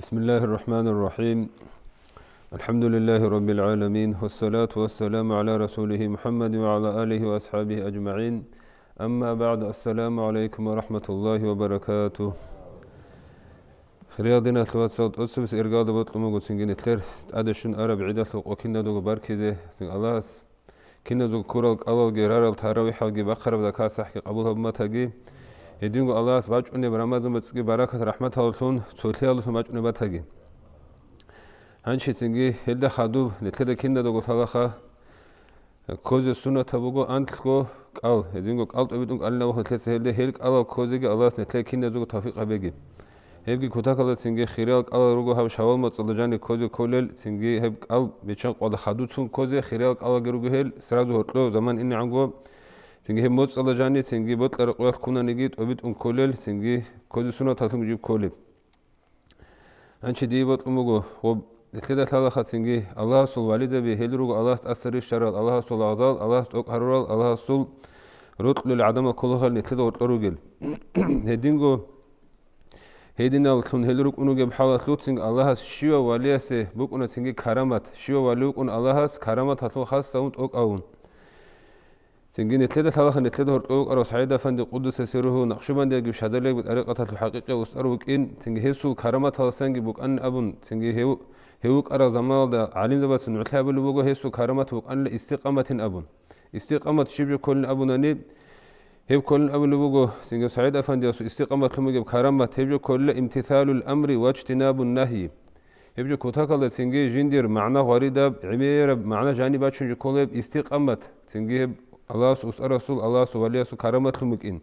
بسم الله الرحمن الرحيم الحمد لله رب العالمين والصلاة والسلام على رسوله محمد وعلى آله وأصحابه أجمعين أما بعد السلام عليكم ورحمة الله وبركاته خلال دينا ثلاث صوت أصب سيرقاد بطلما قد سنجين تلير أدشن أرب عيدة لق وكنا دوغ باركي سن الله كنا دوغ كورالك أول جرارال تاروي حلقي بخرب دكاسح كي قبول ედინგ ალას ვაჭუნე რამაზან მოწკი ბარახათ რაჰმათალთუნ ცოთიალთუნ ვაჭუნებათაგი ანჩი წინგი ელდა ხადუ ნეთლედა კინდა დოგო თალახა კოზე სუნათა ბუგო ანთლკო ყალ ედინგო ყალტებიტუნ ყალინა ვახ ნეთლეს ელდა ჰელ ყალა კოზე გი ალას ნეთლე კინდა ზოგო თაფიყაბეგი ებგი ქუთაკალა წინგი ხირალ ყალა როგო ჰავ შავალ მოწოდა ჯანი კოზე ქოლელ წინგი ჰებ ყალ მეჩან ყოდა ხადუ თუნ კოზე ხირალ ყალა გერუგი ჰელ სრაზო ოტლო ზამან ინი ანგო თინგი მოწლაჯანი თინგი ბოტლერ ყველ ხუნანიგი ტობით უნქოლელ თინგი ქოზისუნა თათმიჯი ქოლი ანჩი დიბოტ მუგო ო ეთლედა თალახა თინგი ალაჰსულ ვალიდები ჰელრუგ ალაჰს ასრი შარალ ალაჰსულ აზალ ალაჰს ტოკ ჰარურალ ალაჰსულ როტლულ ადამა ქოლოხალ ნეთლედა ორტორუგელ ნედინგო ჰედინალ თუნ ჰელრუგ უნუგე ბჰალა ხუთინგ ალაჰს შივა ვალიასე ბუკუნა თინგი ქარამათ შივა ვალიუკუნ ალაჰს ქარამათ ათლო ხასსა უნ ტოკ აუნ تنجين تلدة تلاخ خن تلاتة هرتوك أروس حيدا فند قدس سيره نقشبند يجيب شهدلك بطريقة الحقيقة وسأروك إن تنجهسو كرامة هلسنج بوك أن أبن تنجهيو هيوك أرى زمال دا علم زبات نعتلا بلوغو هيسو كرامة بوك أن استقامة أبن استقامة شبج كل أبن أنيب هيب كل أبن لوغو تنجه سعيدة فند يسو استقامة لما يجيب كرامة هيبجو كل امتثال الأمر واجتناب النهي هيبجو الله تنجي جندير معنى غريدة عميرة معنى جانبات شنجو كل استقامة تنجي ალას უს რასულ ალას ვალიასუ ქარამათუ მიკინ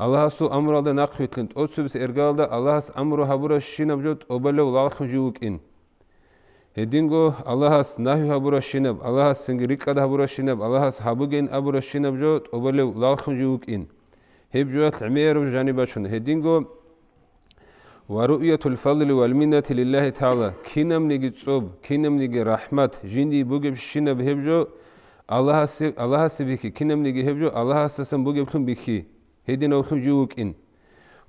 ალასუ ამრალდა ნახვითლინ ოცუბის ერგალდა ალას ამრო ჰაბურა შინაბჯოთ ობალევ ლალხუჯუკინ ედინგო ალას ნაჰი ჰაბურა შინაბ ალას სინგრიკადა ჰაბურა შინაბ ალას ჰაბუგენ აბურა შინაბჯოთ ობალევ ლალხუჯუკინ ჰებჯოთ ლმიერუ ჟანიბაჩუნ ედინგო ورؤيه الفضل والمنه لله تعالى كينم نيجي صوب كينم نيجي رحمت جيني بوجب شينه بهبجو الله سي الله سبيكي كنم نيجي هبجو الله سسن بوجبتم بكي هدينا وخم جوك إن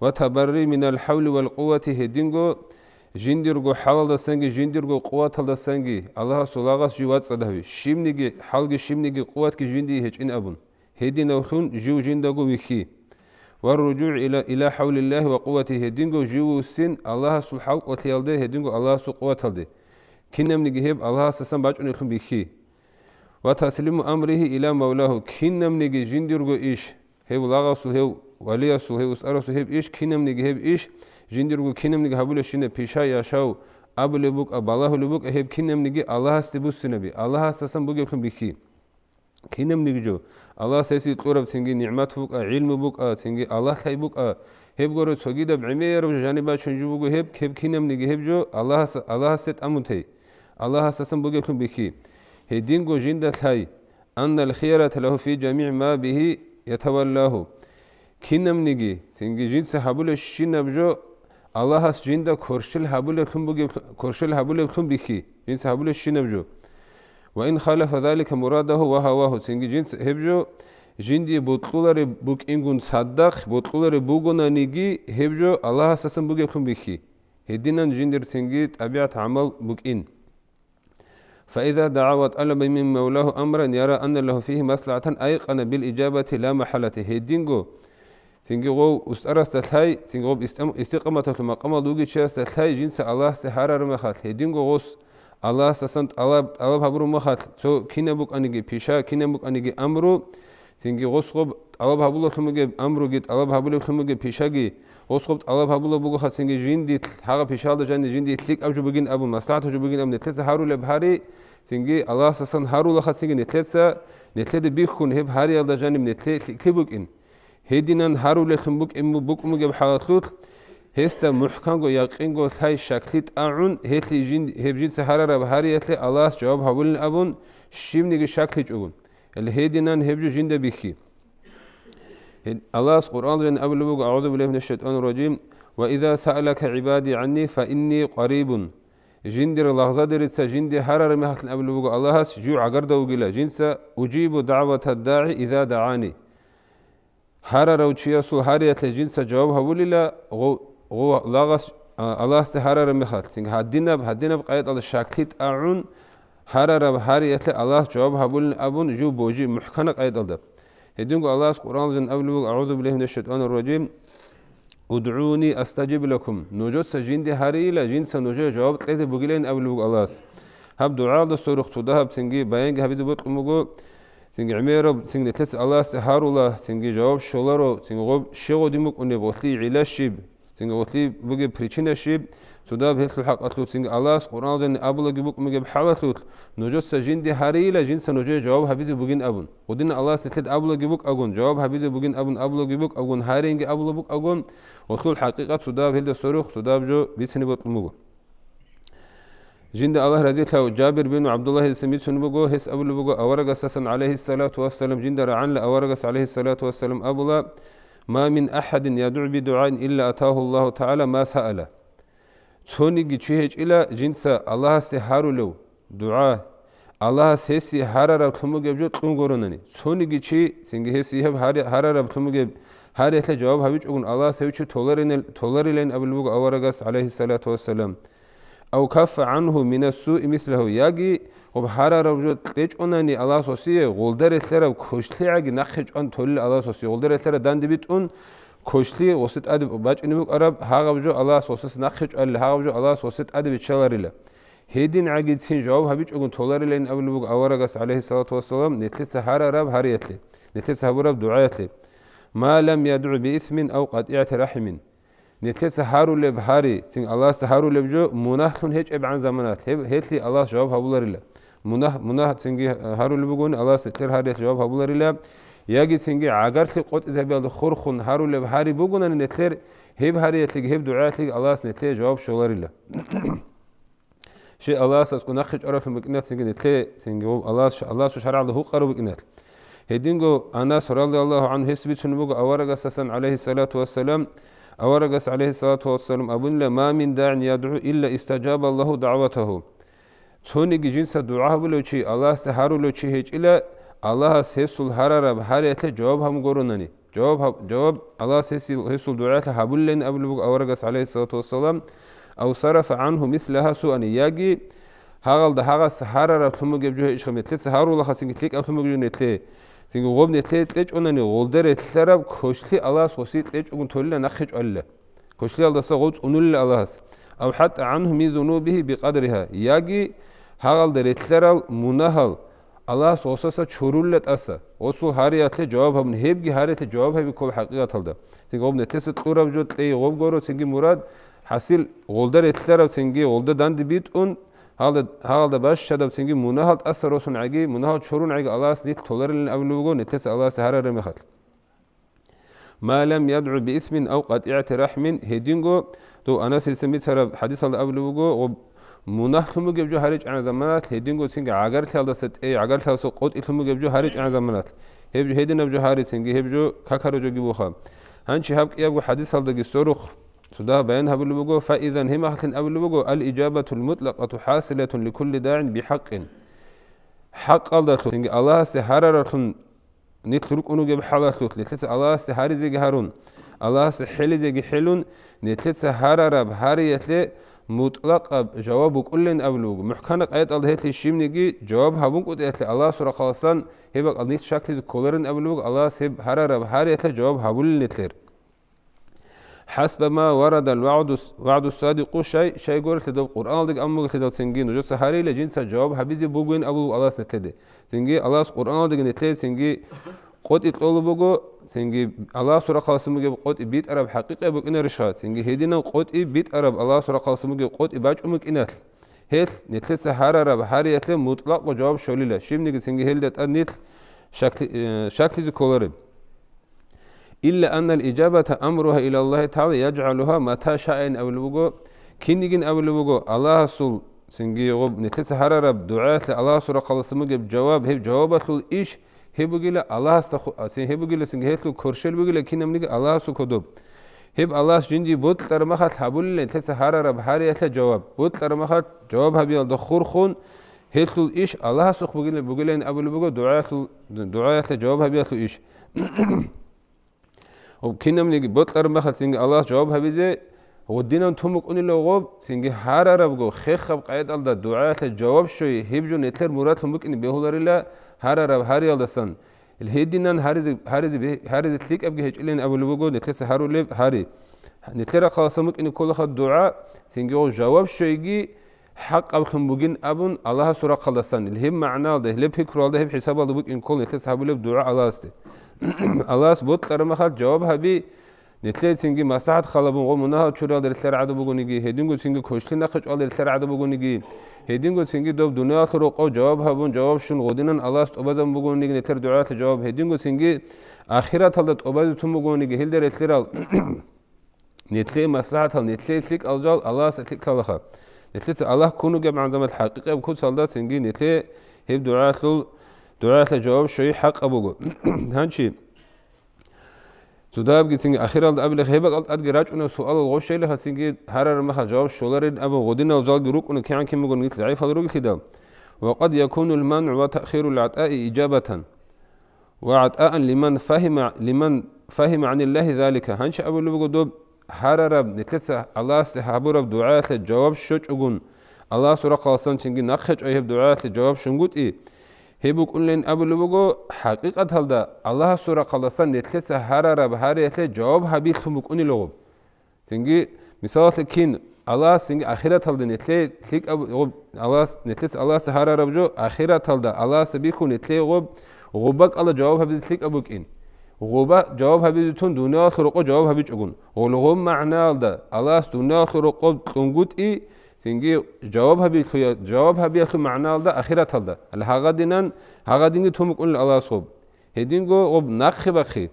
وتبري من الحول والقوة هدينجو جندرغو حلال سنجي جندرغو قوة حلال سنجي الله سلاغس جوات صدهوي شيمنيجي حلقي شيمنيجي قوة كي جندي هج إن أبون هدينا وخم جو جندغو بكي والرجوع إلى إلى حول الله وقوته هدينجو جو سن الله سلحق وتيالده هدينجو الله سقوة تلده كنم نيجي هب الله سسن باجون يخم بكي ва таслиму амрихи иля маулаху кинамниги жиндиргу иш хев лагасу хев валиасу хев старасу хев иш кинамниги хев иш жиндиргу кинамниги хабуле шине пиша яшау аблебук абалахулебук хев кинамниги аллахасти бусинеби аллахасасан бу гепхим бихи кинамниги жо аллах сеси итқуреб синги ниъматук а илмубук а синги аллах хайбук а хев горо цогида бимеер жаниба чунжубугу хев кеб кинамниги хев жо аллахас аллахасет амутей аллахасасан бу гепхим бихи هيدينغو جيندا تاي ان الخيره له في جميع ما به يتولاه كينمنيغي سينغي جين سحبول شينبجو الله اس جيندا كورشل حبول خمبوغي كورشل حبول خمبيخي جين سحبول شينبجو وان خالف ذلك مراده وهواه سينغي جين هبجو جيندي بوتلوري بوك انغون صدخ بوتلوري بوغونانيغي هبجو الله اساسن بوغي خمبيخي هيدينن جيندر سينغي طبيعه عمل بوك ان فإذا دعا وطلب من مولاه أمرا يرى أن له فيه مصلحة أيقن بالإجابة لا محالة هيدينغو تنجو أستأرى ستلاي تنجو استقامة المقامة دوجي شير ستلاي جنس الله سحرر مخات هيدينغو غوس الله سسنت الله الله بابرو مخات تو كينبوك أنيجي بيشا كينبوك أنيجي أمرو تنجي غوس غب الله بابلو خمجي أمرو جيت الله بابلو خمجي بيشا ოსხობთ ალაფაბულა ბუგახაცინგი ჟინდით ჰაღაფიშალდა ჟანი ჟინდით ლიკავჯუ ბუგინ აბუ მასლათუჯუ ბუგინ აბუ ნეთლეცა ჰარულე ბჰარი ცინგი ალასასან ჰარულა ხაცინგი ნეთლეცა ნეთლედი ბიხუნ ჰებ ჰარი ალდა ჟანი ნეთლე ლიკებუკინ ჰედინან ჰარულე ხმბუკ იმუ ბუკმუგე ბჰალათუთ ჰესტა მუჰკანგო იაყინგო თაი შაკლი ტაუნ ჰეთი ჟინ ჰებჯინ საჰარარა ბჰარი ეთლე ალას ჯავაბ ჰაბულინ აბუნ შიმნიგი შაკლი ჭუგუნ ელ ჰედინან ჰებჯუ ჟინდე ბიხი الله سبحانه وتعالى أول بوق أعوذ بالله من الشيطان الرجيم وإذا سألك عبادي عني فإني قريب جندر الله زادر جندي حرر مهات أول بوق الله سجوع قرد وقلا جنس أجيب دعوة الداعي إذا دعاني حرر وشيا سلحارية لجنسا جوابها وللا غو غو لاغس الله سحرر مهات سنگ هدينا هدينب قيد على شاكلت أعون حرر بحرية الله جوابها بولن أبون جو بوجي محكنا قيد الله Edin hedingo allah qur'an avlu a'udhu billahi minash-shaytanir-racim Ud'uni astajib lakum. Nujot sa jindi harila jin sa nujot jawab teze bugilen avlu alas. Hab dua da soruq tuda hab singi bayan hab izi bot qumugo. Singi imero singi tes Allah se harula singi jawab şolaro singi gub şego dimuk unne botli ilashib. Singi botli bugi pričina shib. سودا بهس الحق أتلو تسنج الله قرآن ذن أبلا جبوك مجيب حلثوت نجوس سجين دي هاريلا جنس نجوي جواب هبيز بوجين أبون ودين الله سكت أبلا جبوك أجون جواب هبيز بوجين أبون أبلا جبوك أجون هارينج أبلا بوك أجون وصل الحقيقة سودا بهل الصاروخ سودا بجو بيسني بطموه جند الله رضي الله جابر بن عبد الله السميت سنبغو هس أبو بغو أورق أساسا عليه الصلاة والسلام جند رعن لأورق عليه الصلاة والسلام أبو لا ما من أحد يدعو بدعاء إلا أتاه الله تعالى ما سأله цониги чехечила жинса аллахсе харулев дуа аллахсеси харара тумугебжо тунгоронани цониги чи сингехеси хаб харара тумугеб харетле жоаб хабич угун аллахсе учу толерин толерилен абулбуг аварагас алейхи салату вассалам او كف عنه من السوء مثله يجي وبحرر وجود تيج اناني الله سوسي غولدر اثر كوشلي اغي نخج ان تول الله سوسي غولدر اثر دان دبيت ان كوشلي وسط أدب باج إنمك أرب هاغبجو الله سوسس نخش ألا هاغبجو الله سوسط أدب تشلاريلا هيدين عقيد سين جواب هبيج أقول تولاري لين أبن بوك أورغس عليه الصلاة والسلام نتلس هارا رب هاريتلي نتلس هبرب دعايتلي ما لم يدعو بإثم أو قطيعة رحم نتلس هارو لب هاري سين الله سهارو لب جو مناهلون هيج عن زمانات هيتلي الله جواب هبولاريلا مناخ مناخ سين هارو لبقون الله ستر هاريت جواب هبولاريلا ягицинги агарти қотзабел хурхун харулев хари бугунани нетлер хеб хариятлиг хеб дуатлиг аллас нете жооб шоларила ши аллас аз кунах хичораф мукнатсинги нетле синги аллас аллас шаралду хуқару бикнат хединго анас радиллаху анху хисбитсун буг аварагасасан алейхи салату вассалам аварагас алейхи салату вассалам абунла ма мин даъни ядъу илля истаджаба аллаху даъватаху цуниги джинса дуа хабулучи аллас харулучи хичила Аллахас хесул харараб харете жоб хам горунани жоб жоб Аллахас хесил хесул дуата хабуллен аблуг аврагас алейхи салату вассалам ау сарафа анху мислаха суани яги хагалда хагас харараб тумугеб жо ишхам этлес харула хасин китлек афмуг жо нетле синг гоб нетле тлеч онани голдер этлераб кошли Аллахас хоси тлеч угун толла нахеч алла кошли алдаса гоц унулла Аллахас ау хатта анху ми зунубихи би кадриха яги хагалда ретлерал мунахал Allahs olsasa çurullet asa. Osu hari yatle cevap hamın hebgi hari yatle cevap hebi kol hakikat halda. Tengi om netleset urab jot leyi om goro tengi murad hasil goldar etler av tengi golda dandi bit un halda halda baş şadab tengi munahalt asar olsun agi munahalt çurun agi Allahs nit tolerin avlugo netles Allahs harar remihat. ما لم يدعو بإثم أو قد اعترح من هدينغو دو أنا سلسمي ترى حديث الله أبلوغو منخم جبجو هرج عن زمانات هيدينغو سينغ عقر تلدا ست اي عقر تلدا سو قد إلهم جبجو هرج عن زمانات هيبجو هيدين بجو هرج سينغ هيبجو كاكارو جو جيبو خام هنشي هبك يبقو حديث هلدا جسورخ سدا بيان هبل بجو فإذا هم أخلن أبل بجو الإجابة المطلقة حاصلة لكل داع بحق حق الله سينغ الله سهرر خن نتلوك أنو جب حلا سوت نتلت الله سهاري زي جهارون الله سحلي زي جحلون نتلت سهرر بهاري يتلت مطلق جواب كل أبلوغ محكنا قيد الله هتلي الشيمنيجي جواب هبون قد يتلي الله سورة خالصان هبك الله شكل كولرن أبلوغ الله سيب هرر بحار يتلي جواب هبول لتلر حسب ما ورد الوعد وعد الصادق شيء شيء قرت لدو القرآن لك أمك لدو سنجين وجد سهري لجنس الجواب هبيزي بوغين أبو الله سنتلدي سنجي الله القرآن لك نتلدي سنجي ყოტი წოლობოგო თინგი ალას ურახალსმუგე ყოტი ბიტარაბ ჰაკიკებო კინერიშა თინგი ჰედინა ყოტი ბიტარაბ ალას ურახალსმუგე ყოტი ბაჭუმი კინათ ჰელ ნეთლესა ჰარარაბ ჰარიათლე მუტლაკო ჯავაბ შოლილა შიმნიგი თინგი ჰელდა ტა ნეთ შაკლი შაკლიზი კოლორი ილა ანა ალ იჯაბათა ამრუჰა ილა ალლაჰი თალ იჯალუჰა მათა შაინ ავლუგო ქინიგინ ავლუგო ალასულ თინგი ოგო ნეთლესა ჰარარაბ დუაათლე ალას ურახალსმუგე ჯავაბ ჰებ ჯავაბათულ იშ ჰებგილა ალას და ასე ჰებგილა სინ ჰეთლუ ქორშელბგილა ქინემნი ალას უკოდო ჰებ ალას ჯინდი ბუთლარ მახა თაბულილე თეს ჰარარა ბჰარი ათა ჯავაბ ბუთლარ მახა ჯავაბ ჰაბიალ და ხურხუნ ჰეთლუ იშ ალას უკბგილა ბგილენ აბულბგო დუაათ დუაათა ჯავაბ ჰაბიალ იშ ო ქინემნი ბუთლარ მახა სინ ალას ჯავაბ ჰაბიზე ოდინან თუმუკნილო ღო სინგი ჰარარა ბგო ხეხაბ ყაედალ და დუაათა ჯავაბ შოი ჰებჯუნ ეთლერ მურათ თუმუკნი ბეჰულარილა هارر هار يلدسن الهيدينان هارز هارز هارز تليك ابجي هج لين ابو لوجو نتلس هارو لب هاري نتلرا خاصمك ان كل خد دعاء سنجو جواب شيجي حق او خمبوجين ابن الله سورة خلصان الهم معناه ده لب هكرو ده بحساب الله بك ان كل نتلس هابو لب دعاء الله استي الله سبوت لرمخات جواب هبي нэтлээ синги масаад халабун го мунаа чурал дэрлэр ада бугуниги хэдингу синги көшлин ахч ол дэрлэр ада бугуниги хэдингу синги доб дүнэ ахру го жаваб хабун жаваб шун годинан аласт обазан бугуниги нэтлэр дуаат жаваб хэдингу синги ахират халдат обаз тум бугуниги хил дэрлэр ал нэтлээ маслаат хал нэтлээлик алжал алас этлик талаха нэтлээс аллах кунугэ манзамат хакика бу салда синги нэтлээ хэв дуаатлу дуаатлы жаваб шуй хак абугу ханчи ზუდაბგი ცინგი ახერალ დაბილე ხება ადგე რაჭუნა სუალ ღოშელი ჰასინგი ჰარარ მაха ჯავაბ შოლარინ აბა გოდინა ზალგი რუკუნა ქიან ქიმი გონ გიქ ზაიფ ალ რუგი ხიდა وقد يكون المنع وتأخير العطاء إجابة وعطاء لمن فهم لمن فهم عن الله ذلك هنش أبو لبو دوب هررب نتلسى الله سحابور دعاء الجواب شوش أقول الله سرق قاسان تنجي نخش أيهب دعاء الجواب شنقول إيه ჰებუკულენ აბლუბუგო ჰაკიკათალდა ალლაჰ სურა ხალასა ნეთლესა ჰარარა ბჰარი ეთლე ჯავაბ ჰაბი ხმუკუნილუგო თინგი მისალათი კინ ალლაჰ სინგი ახირათალდა ნეთლე ლიკ აბუ ალლაჰ ნეთლეს ალლაჰ ჰარარა ბჯო ახირათალდა ალლაჰ სები ხუ ნეთლე ღო ღობა ყალა ჯავაბ ჰაბი ლიკ აბუ კინ ღობა ჯავაბ ჰაბი თუნ დუნია ხრო ყო ჯავაბ ჰაბი ჭუგუნ ღოლღო მაანალდა ალლაჰ დუნია ხრო ყო ყუნგუტი Çünkü cevap habi kıyat, cevap habi akı manalda ahiret alda. Al haga dinen, haga dinge tüm kul Allah sob. Hedin go ob nakhı bakı.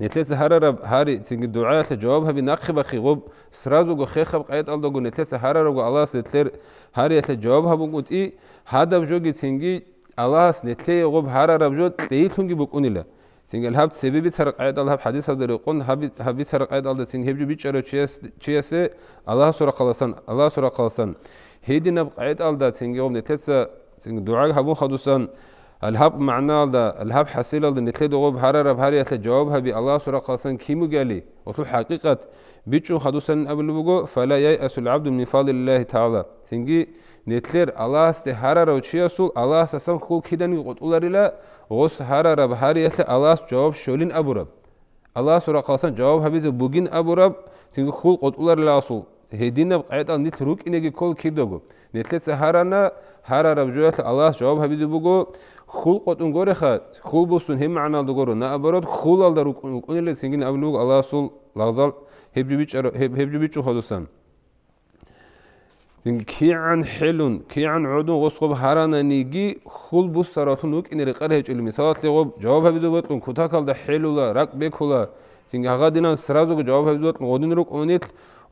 Netles harara hari çünkü dua ile cevap habi nakhı bakı ob sırazu go khekhab qayet alda go netles harara go Allah sitler hari ile cevap habu gut i hadab jogi çünkü Allah sitle ob harara jot değil çünkü bu kunila. سينجل هاب سبب سبی عيد الله الهب هذا هدر هاب هاب بیترق عيد الله سنگ هبجو بیچاره چیس چیس الله سورة خلاصن الله سورة خلاصن هيدي نب عيد الله سينجل قوم نتلسا سنگ دعاء هبون خدوسن الهاب معنا الله الهاب حسيل الهب نتلد غوب حرارة بهاري أتلا جواب هبي الله سورة خلاصن كيمو قالي وطلو حقيقة بيتشو خدوسن قبل بقو فلا يأس العبد من فضل الله تعالى سنجي netler alas de harara uchiasul alas asam khulkidan qotularila os harara bahariyat alas jawab sholin aburab alas ora qalsan jawab habiz bugin aburab sing khul qotularila asul hedinab qaytal nit rukinegi kol kidogo netle saharana harara bujat alas jawab habiz bugo khul qotun gore kha khul busun hem anal dogoro na aburad khul alda rukunile singin avlug alasul lagzal hebjubich hebjubich khodusan -heb -heb كيان حلون كيان عدو وصوب هرانا نيجي خل بوسرات نوك إن رقاره جل مثال تقول جوابها بدوت لون كتاك على حلولا رق بيكولا تين غادينا سرازو جوابها بدوت غودن رق أونيت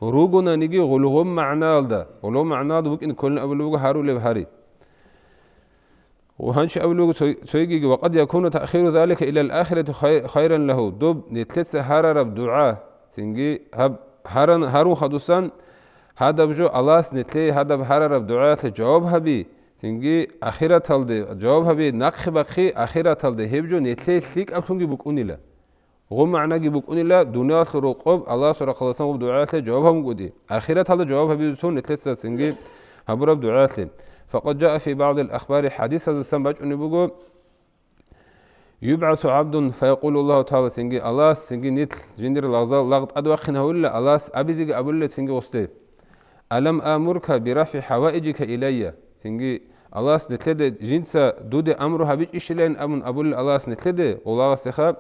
روجنا نيجي غلوهم معنا هذا غلوهم معنا هذا بوك إن كل أبلوج هارو لبهاري وهنش أبلوج سويجي وقد يكون تأخير ذلك إلى الآخرة خيرا له دوب نتلت هارا رب دعاء تنجي هب هارن هارو خدوسان هذا بجو الله سنتلي هذا بحر رب بدعاء جوابها هبي تنجي أخيرا تلد جوابها هبي نقخ بخي أخيرا تلد هبجو نتلي تليك أبتنجي بكوني لا غو معنا جي بكوني لا دنيا رقوب الله سرق سورة خلاصان بدعاء هم قدي أخيرا تلد جوابها هبي سون نتلي تنجي رب دعاء فقد جاء في بعض الأخبار حديث هذا السنبج أني بقول يبعث عبد فيقول الله تعالى سنجي الله سنجي نتل جندر الأغزال لغت أدوخنه ولا الله أبي زيجي أبو الله سنجي وصدي Alam amurka bi rafi havaicike ileyye. Çünkü Allah netledi jinsa dude amru habic işleyen amun abul Allah netledi. Allah steha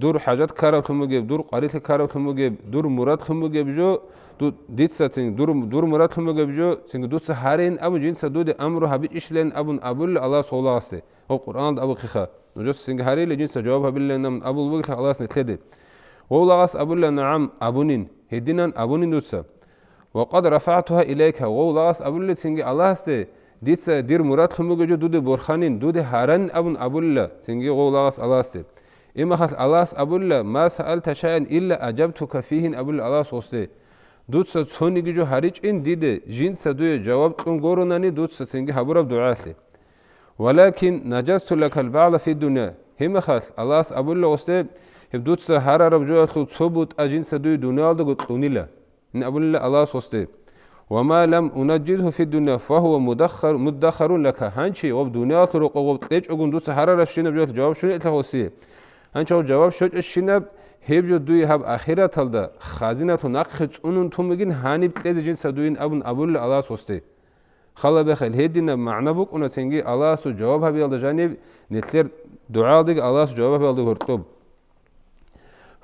dur hajat karav kımı geb, dur qarit karav kımı geb, dur murat kımı geb jo du ditsa ting dur dur murat kımı geb jo ting du saharin amun jinsa dude amru habic işleyen amun abul Allah solası. O Kur'an Kur'an'da abu kıha. Nujus ting hariyle jinsa cevap habillen amun abul vakti Allah netledi. O Allah abul naam abunin. Hedinan abunin dutsa. وقد رفعتها إليك غولاس أبو الله سنجي الله سي ديس دير مراد جو دود برخانين دود هارن أبو أبو الله سنجي غولاس الله سي إما خل الله أبو الله ما سألت شيئا إلا أجبتك فيه أبو الله سوسي دوتسا سوني جو هاريج إن ديد جين سدوي جواب قن غوروناني دوتسا سنجي هبورب دعاتلي ولكن نجست لك البعض في الدنيا هما خاص الله أبو الله أبولا أستيب هبدوتسا رب جو أخلو تسوبوت أجين سدوي دنيا دقوت قنيلا ne abulle Allah sos dedi. وما لم أنجده في الدنيا فهو مدخر مدخر لك هنشي وب دنيا طرق وب تيج أقول دوس هرر شنب جوت جواب شنو إتلاقوسي هنش هو جواب شو الشنب هيب جو دوي هب آخرة تلدا خزينة نقخت أنون توم جن هاني بتلاقي جنس دوين أبن أبول الله سوستي خلا بخل هدينا معنا بوك أنا تنجي الله سو جواب هبي الله جانب نتلر دعاء دق الله سو جواب هبي الله هرتوب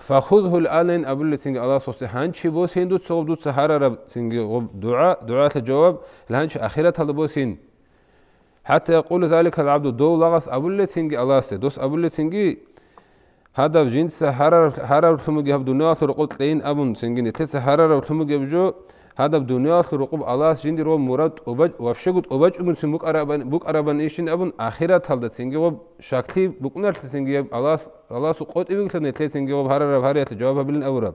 فخذه الان ان ابو لسين الله سوسي هانشي بو سيندو صوبدو سهر رب سينغ دعاء دعاء الجواب لانش اخيره طلبو سين حتى يقول ذلك العبد دو لغس ابو لسين الله سي دوس ابو لسين هدف جنس هرر هرر ثم جاب دنيا ثر قلت لين ابو سينغ تس هرر ثم جاب جو ადაბ დუნიას როყუბ ალას ჯინდი რო მურა ტობა ვაფშე გუ ტობა ჭუმუნცი მუკარაბან მუკარაბან ისინ აბუნ ახირათ ალდა ცინგიო შაქთი ბუკნერ ცინგიო ალას ალას ყოტი ვიქლენე თე ცინგიო ფარარა ფარიათ ჯავაბილენ აურა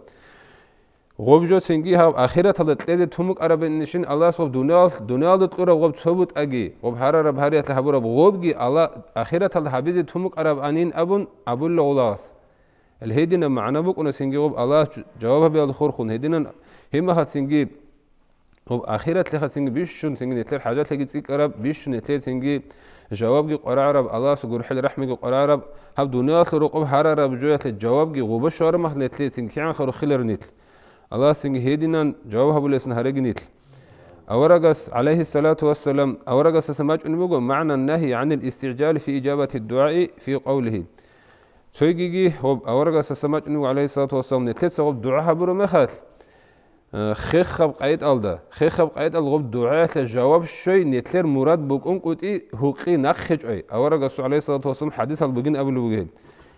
ღობჯო ცინგი ჰავ ახირათ ალდა ტეზე თუ მუკარაბან ისინ ალას ხო დუნიას დუნიალ დუ ტურა ღობ ცობუტ აგი ღობ ფარარა ფარიათ ჰაბურა ღობგი ალა ახირათ ალდა ჰაბიზე თუ მუკარაბანინ აბუნ აბულ ოლას ალ ჰედინა მაანა ბუკნა ცინგიო ალას ჯავაბილ ხორხუნ ჰედინან ჰიმა ხა ცინგი خب اخرت لخ سنگ بیشون سنگ نتلر حاجات لگی سنگ عرب بیشون نتلر سنگ جواب گی قرار عرب الله سجور حل رحمه گی قرار عرب هب دنیا خر رقب هر عرب جویت جواب گی غوبه شعر مخ نتلر سنگ کیان خر خلر نتل الله سنگ هیدینان جواب هبول لسن هرگی نتل أورقس عليه الصلاة والسلام أورقس سماج أنبوغو معنى النهي عن الاستعجال في إجابة الدعاء في قوله تويجي هو أورقس سماج أنبوغو عليه الصلاة والسلام نتلت سغب دعاها برو مخاتل خخ بقيت ألدا خخ بقيت الغب دعاء الجواب شيء نتلر مراد بقوم قلت إيه هقي نخج أي أورا رسول عليه الصلاة والسلام حديث البقين أبو البقين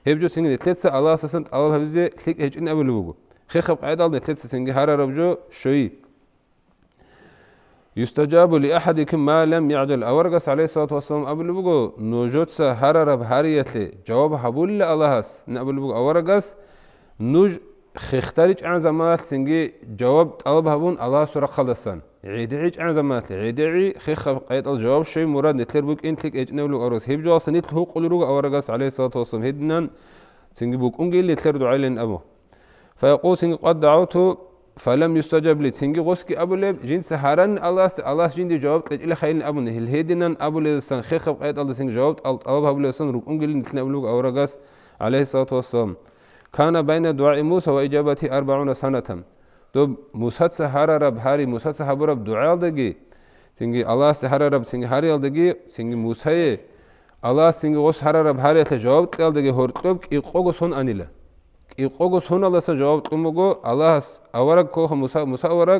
هبجو سنجي نتلسة الله أساسا الله هبزي تلك هج إن أبو البقو خخ بقيت ألدا نتلسة سنجي هارا ربجو شيء يستجاب لأحدكم ما لم يعدل أورقس عليه الصلاة والسلام أبو البقو نوجوت سهرر بهاريتلي جواب حبول الله هس نأبو البقو أورقس نوج خيختارج عن زمالات سنجي جواب طلب هبون الله سورة خلصان عيد عيدعيج عن عيد عي خيخ قيد الجواب شيء مراد نتلر بوك انت لك اجنو لو اروس هيب جواس نتل هو قل روغ اورغاس عليه الصلاة والسلام هدنا سنجي بوك انجي اللي تلر دعاي ابو فيقول سنجي قد دعوته فلم يستجب لي سنجي غوسكي ابو لب جين سهران الله س... الله جين دي جواب تلج الى خيل ابو نهل هدنا ابو لسان خيخ قيد الله سنجي جواب طلبها بلسان روغ انجي اللي نتلر بوك اورغاس عليه الصلاة والسلام ქანა ბაინა დუაი მუსა ვა იჯაბათი 40 სანათან დო მუსა საჰარარა ბარი მუსა საჰაბურა დუაალდაგი თინგი ალა საჰარარა თინგი ჰარიალდაგი თინგი მუსაი ალა თინგი ოს ჰარარა ბარი ეთა ჯავაბ ტელდაგი ჰორტყებ კი ყოგო სონ ანილა კი ყოგო სონ ალა სა ჯავაბ ტუმოგო ალა ავარა ქო ხო მუსა მუსა ავარა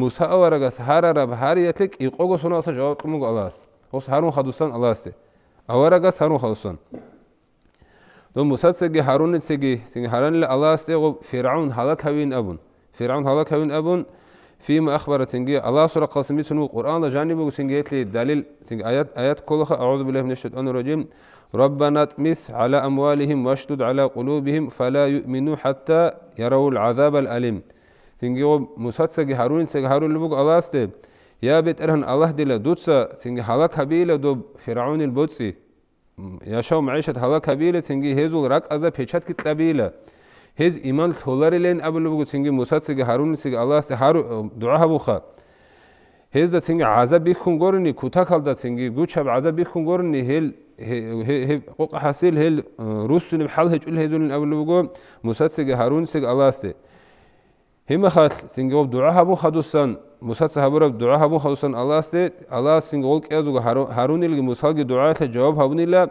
მუსა ავარა გა საჰარარა ბარი ეთა კი ყოგო სონ ალა სა ჯავაბ ტუმოგო ალა ოს ჰარუნ ხადუსან ალა ასე ავარა გა ჰარუნ ხადუსან دو مساتسجي هارون تسجي سجي هارون الله استيغو فرعون هلاك هوين أبون فرعون هلاك هوين أبون فيما أخبر سنجي الله سورة قاسمية سنو القرآن لجانب وسنجيت لي الدليل سنجي آيات آيات كلها أعوذ بالله من الشيطان الرجيم ربنا تمس على أموالهم واشدد على قلوبهم فلا يؤمنوا حتى يروا العذاب الأليم سنجي موسى سجي هارون سجي هارون لبوك الله استيب يا بيت أرهن الله دلا دوتسا سنجي هلاك هبيلا دوب فرعون البوتسي яшау маишат хава кабиле цинги хезул рак аза печат китлабиле хез иман толарилен абулугу цинги муса цинги харун цинги аллах се хару э, дуа хабуха хез да цинги аза бихун горни кута калда цинги гучаб аза бихун горни хел хе хе хе хасил хел э, русни бхал хе чул хезул абулугу муса цинги харун цинги аллах се هما خات سنجو دعاء هبو خدوسن موسى صحابر دعاء هبو خدوسن الله ست الله سنجو كازو هارون اللي موسى جي دعاء جواب هبون الله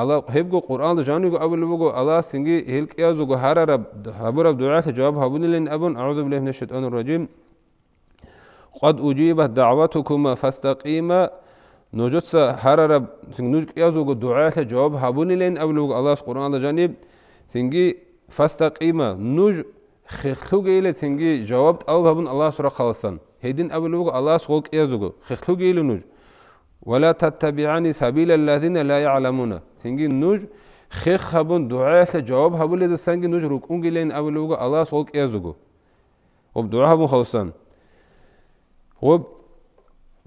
الله هبقو قرآن جانو قبل بقو الله سنجي هلك يازو هار رب هبر دعاء جواب هبون لين أبن أعوذ بالله من الشيطان الرجيم قد أجيبت دعوتكما فاستقيما نوجت هار رب سنجوج يازو دعاء جواب هبون لين قبل الله سقرآن جانب سنجي فاستقيما نوج хехлугейле сенге жауап албабын алла сура қаласан хейдин әбілугі алла сулк язугу хехлугейле нуж ولا تتبعاني سبيل الذين لا يعلمون سنجي نوج خيخ خبون دعاء جواب هبول إذا سنجي نوج روك أنجي لين أولوغا الله سولك إيزوغو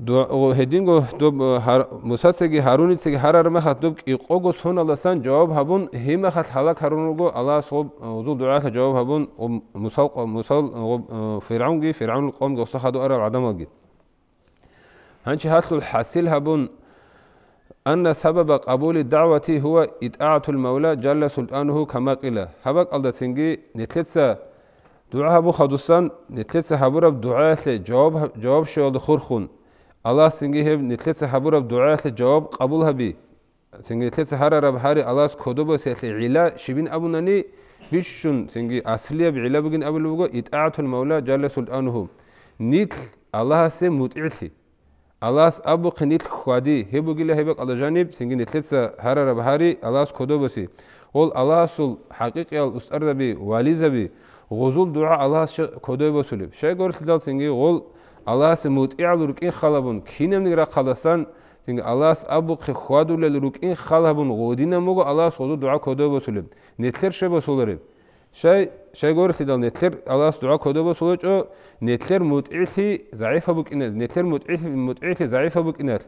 دو هدینگو دو هر مساتسگی هارونیتسگی هر ارمه خطوب اقوگو سون الله سان جواب هبون هیمه خط حلق هارونگو الله صوب وزول دعاء جواب هبون مسال مسال فرعونگی فرعون القوم گو صحدو ارا عدمگی هنچ هاتل الحاصل هبون أن سبب قبول الدعوة هو إطاعة المولى جل سلطانه كما قيل هبك الله سنجي نتلتسا دعاء أبو خدوسان نتلتسا هبرب دعاء جواب جواب شو خرخون Allah singi heb nitlet sahabura du'a le jawab qabul habi singi nitlet sahara rab hari Allah s khodoba se le ila shibin abunani bishun singi asliya bi ila bugin abulugo it'atul mawla jalla sultanuhu nit Allah se mut'ilhi Allah s abu qinit khwadi hebugila hebak Allah janib singi nitlet sahara rab hari Allah s khodoba se ol Allah sul haqiqi al ustardabi walizabi ғозул дуа аллаһ кодой босулиб шай горлдал сенге ол ალას მუტიალურ კი ხალაბუნ ქინემნი რა ხალასან თინ ალას აბუხი ხვადულელ რუ კი ხალაბუნ ღოდინა მოგო ალას ხოდო დუა ქოდებოსული ნეთლერ შებოსულერი შეი შეი გორთი და ნეთლერ ალას დუა ქოდებოსული ჭო ნეთლერ მუტიალი ზაიფა ბუკინე ნეთლერ მუტიალი მუტიალი ზაიფა ბუკინე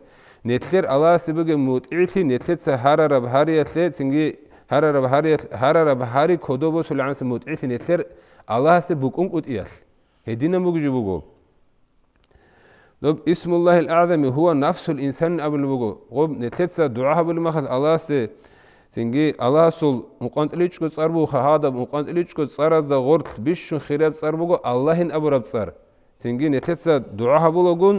ნეთლერ ალას ბუგე მუტიალი ნეთლერ საჰარარა ბჰარიათლე თინგი ჰარარა ბჰარი ჰარარა ბჰარი ქოდებოსული ანს მუტიალი ნეთლერ ალას ბუკუნ ყუტიალ ჰედინა მოგი ჯუბუგო دب اسم الله الأعظم هو نفس الإنسان أبل بقو غب نتلتسا دعاها بالمخذ الله سي سنجي الله سول مقانتليش كو تصار بوخا هذا مقانتليش كو تصار دا غورت بيشون خيراب تصار بقو الله إن أبو رب تصار سنجي نتلتسا دعاها بلغون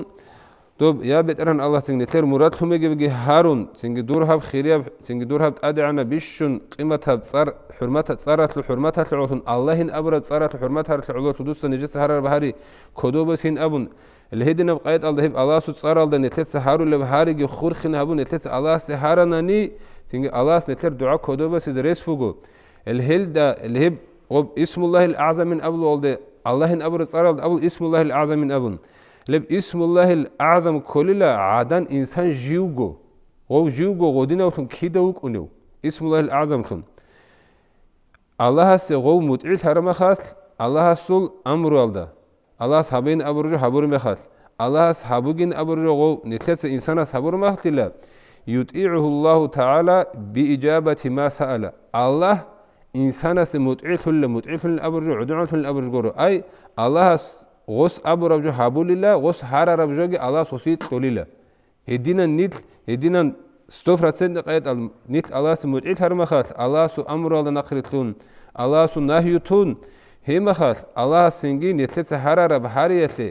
دوب يا بترن الله سنجي نتلر مراد هم يجي هارون سنجي دورها بخيراب سنجي دورها بتأدعنا بيشون قيمتها بتصار حرمتها تصارت لحرمتها تلعوثن الله أبو رب تصارت لحرمتها تلعوثن دوسا نجس هرر بهاري كدوبس إن أبون الهدنة بقيت الله الله سُصار الله نتلس هارو اللي بهارج خور خنابو نتلس الله سهارا ناني تنج الله نتلر دعاء كدوبة سدرس فوجو الهل دا الهب غب اسم الله الأعظم من أبو الله الله إن أبو سُصار الله أبو اسم الله الأعظم من أبو لب اسم الله الأعظم كل لا عادن إنسان جيوجو غو جيوجو غدينا وخن كيدوك أنو اسم الله الأعظم خن الله سغو متعيل هرم خاص الله سول أمر الله الله أصحابين أبرجو حبور مخل الله أصحابين أبرجو غو نتلس إنسان أصحابور مختلا يطيعه الله تعالى بإجابة ما سأل الله إنسان مطيع له مطيع له أبرجو عدعان له أبرجو أي الله غص أبو ربجو حبول الله غص حارة ربجو الله سوسيت لله هدينا نيت هدينا 100% قيد نيت الله سمطيع هرمخات الله سو أمر الله نقرتون الله سو ჰემახალ ალაჰ სინგი ნეთლეც ჰარარაბ ჰარიათე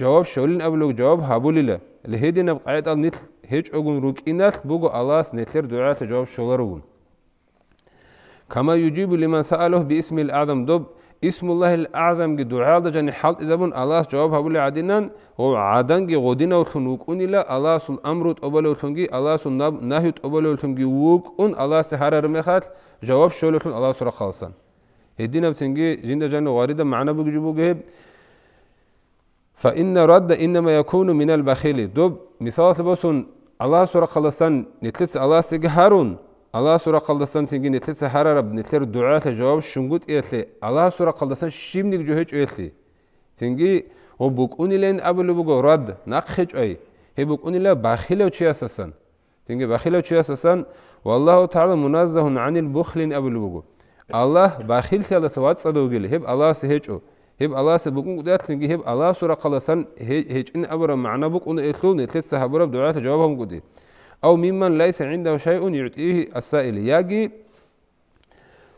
ჯავაბ შოლინ აბლუგ ჯავაბ ჰაბულილა ლეჰედინაბ ყაიტალ ნით ჰეჭ ოგუნ რუკინალ ბუგო ალაჰს ნეთლერ დუაათე ჯავაბ შოლარუგუნ ქამა იუჯიბუ ლიმან საალოჰ ბიისმილ აზამ დუბ ისმულაჰ ალ აზამ გი დუაალდა ჯანი ჰალ ტიზაბუნ ალაჰს ჯავაბ ჰაბული ადინან ო ადან გი ღოდინა ულთუნ უკუნილა ალაჰსულ ამრუ ტობალე ულთუნ გი ალაჰსულ ნაჰი ტობალე ულთუნ გი უკუნ ალაჰს ჰარარმეხალ ჯავაბ შოლუთუნ ალაჰს რა ხალსან هدينا بسنجي جند جن غاردا معنا بوجبو جيب فإن رد إنما يكون من البخيل دوب مثال بسون الله سورة خلصان نتلس الله سجهرون الله سورة خلصان سنجي نتلس هر رب نتلر دعاء جواب شنقود إيتلي الله سورة خلصان شيمنك جوهج إيتلي سنجي أني لين قبل بوجو رد نقخج أي هي بوك أني لا بخيل وشي أساسا سنجي بخيل وشي أساسا والله تعالى منزه عن البخل قبل بوجو Аллах бахил теласа ватсаду гили хеб Аллахсе хечу хеб Аллахсе букунгуда тинги хеб Аллах сура каласан хечин абра маана букуну этлу нетлет сахабура дуата жавабам гуди ау мимман лайса инда шайун юутихи асаил яги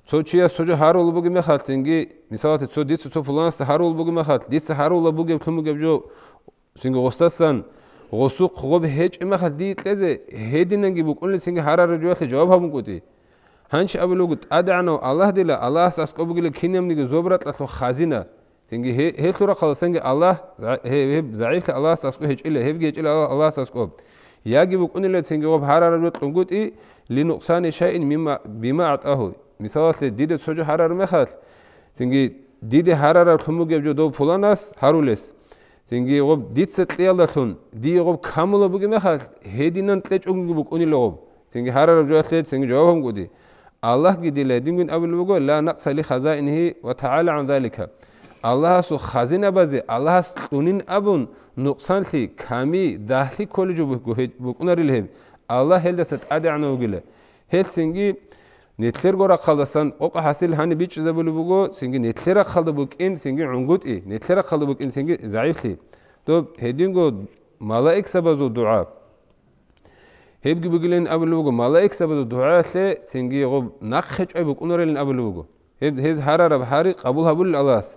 цочия сожа харул буги мехатсинги мисалати цо дис цо фуланс харул буги мехат дис харула буги тум гэб жо синги гостасан госу хугоб хеч мехат ди тезе хединнги букунли синги харару жоха жавабам гуди ჰანჩ აბლუგ ტადანო ალაჰ დილა ალაჰს ასკობგილი ქინემნი ზობრატლა ხო ხაზინა თინგი ჰეთურა ხალ სენგი ალაჰ ჰე ვე ზაიფ ალაჰს ასკო ჰეჭილე ჰევ გეჭილე ალაჰს ასკო იაგი ვუკუნილე თინგი ხო ჰარარულ ტუნგუტი ლი ნუკსანი შაიინ მიმა ბიმა ატაჰუ მისალათე დიდე სოჯო ჰარარ მეხალ თინგი დიდე ჰარარა ხმუგებ ჯო დო ფულანას ჰარულეს თინგი ხო დიცე ტიალა თუნ დი ხო ქამულობი მეხალ ჰედინან ტლეჭუნგი ვუკუნილე ხო თინგი ჰარარ ჯო ათლე თინგი ჯო ხო მგუდი allah gidile dingun abilbogo la naqsa likhazainihi watacaala can dalika allahaasu khazina baze allahas tunin abun nuqsanli kami dahli kolijo buqnarilheb allah heldasa tadacnogile hel singi netlер гора қалдасан оқ хасил хани бич забулу буго синги нетлера қалды букин синги унгут и нетлера қалды букин синги заифли то хединго малаик сабазу дуа ჰებგიბგილენ აბლუგო მალაიქ საბადო დუაალე წინგი იყო ნახხეჭები კუნორელენ აბლუგო ჰებ ჰეზ ჰარარაბ ჰარი ყაბულ ჰაბულ ალას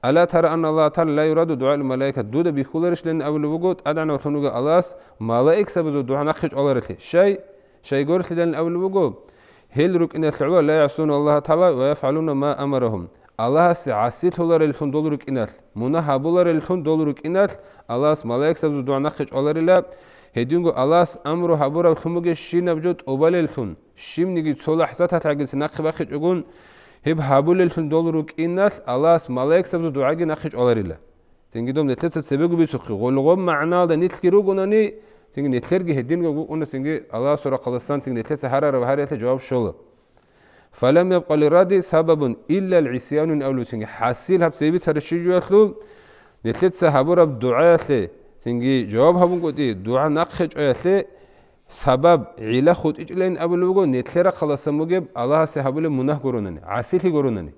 ალა თარა ან ალა თალ ლა ირადუ დუაალ მალაიქა დუდა ბიხულერშლენ აბლუგო ტადანა ხუნუგა ალას მალაიქ საბადო დუა ნახხეჭ ალარეთი შაი შაი გორხლიდან აბლუგო ჰელ რუკინა ლუა ლა ისუნ ალა თალა ვა ფალუნა მა ამარაჰუმ ალას ასი თოლარელ ხუნ დოლურ კინალ მუნა ჰაბულარელ ხუნ დოლურ კინალ ალას მალაიქ საბადო დუა ნახხეჭ ალარელა ჰედიუნგო ალას ამრო ჰაბურავ ხმუგე შინაბჯოთ ობალელთუნ შიმნიგი ცოლაჰ ზათათაგეს ნახვახე ჭუგუნ ჰებ ჰაბულელთუნ დოლრუ კინას ალას მალაიქსაბზო დუაგი ნახი ჭოლერილა ზენგიდომ ნეთლეცა ცებეგუ ბიცუხი ღოლღო მაანალდა ნეთლკირუ გუნანი ზენგი ნეთლერგი ჰედიუნგო გუნა ზენგი ალას ორა ყალასან ზენგი ნეთლეცა ჰარარა ვაჰარიათა ჯავაბ შოლო ფალამ يبقى ლირადი საბაბუნ ილალ ისიანუნ ავლუ ზენგი ჰასილ ჰაბ ზეიბი ცარშიჯუათლუ ნეთლეცა ჰაბურაბ დუაათე თინგი ჯოვაბ ჰაბუნკოტი დუა ნახე ჭოიალე საბაბ ილა ხუტი ჭლენ აბლუგო ნეთლერა ხალასა მოგებ ალაჰა საჰაბული მუნაჰ გორუნანი ასილი გორუნანი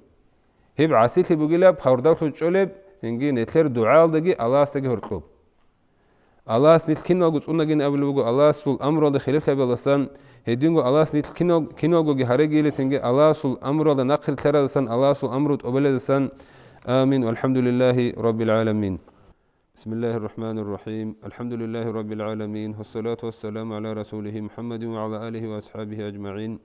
ჰებ ასილი ბუგილა ფავრდა ხუტი ჭოლე თინგი ნეთლერ დუა ალდაგი ალაჰა საგე ჰორტლობ ალაჰა სილ ქინალგუ წუნაგინ აბლუგო ალაჰა სულ ამრო და ხელი ხები ალასან ჰედინგო ალაჰა სილ ქინალ ქინალგუგი ჰარეგილი თინგი ალაჰა სულ ამრო და ნახრი ტერა ალასან ალაჰა სულ ამრო ტობელე ამინ ვალჰამდულილაჰი რაბილ ალამინ بسم الله الرحمن الرحيم الحمد لله رب العالمين والصلاة والسلام على رسوله محمد وعلى آله وأصحابه أجمعين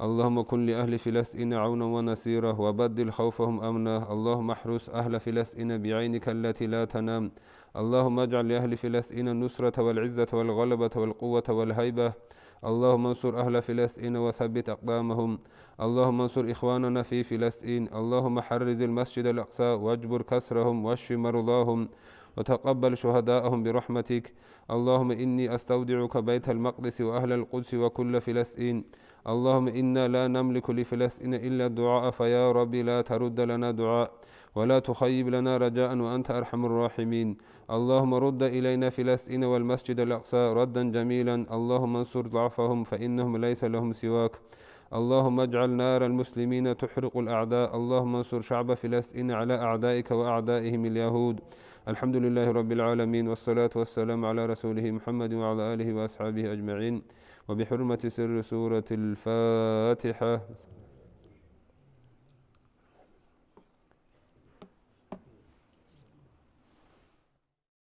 اللهم كن لأهل فلسطين عونا ونصيرا وبدل خوفهم أمنا اللهم احرس أهل فلسطين بعينك التي لا تنام اللهم اجعل لأهل فلسطين النصرة والعزة والغلبة والقوة والهيبة اللهم انصر أهل فلسطين وثبت أقدامهم اللهم انصر إخواننا في فلسطين اللهم حرز المسجد الأقصى واجبر كسرهم واشف مرضاهم وتقبل شهداءهم برحمتك اللهم إني أستودعك بيت المقدس وأهل القدس وكل فلسطين اللهم إنا لا نملك لفلسطين إلا الدعاء فيا ربي لا ترد لنا دعاء ولا تخيب لنا رجاء وأنت أرحم الراحمين اللهم رد إلينا فلسطين والمسجد الأقصى ردا جميلا اللهم انصر ضعفهم فإنهم ليس لهم سواك اللهم اجعل نار المسلمين تحرق الأعداء اللهم انصر شعب فلسطين على أعدائك وأعدائهم اليهود الحمد لله رب العالمين والصلاة والسلام على رسوله محمد وعلى آله وأصحابه أجمعين وبحرمة سر سورة الفاتحة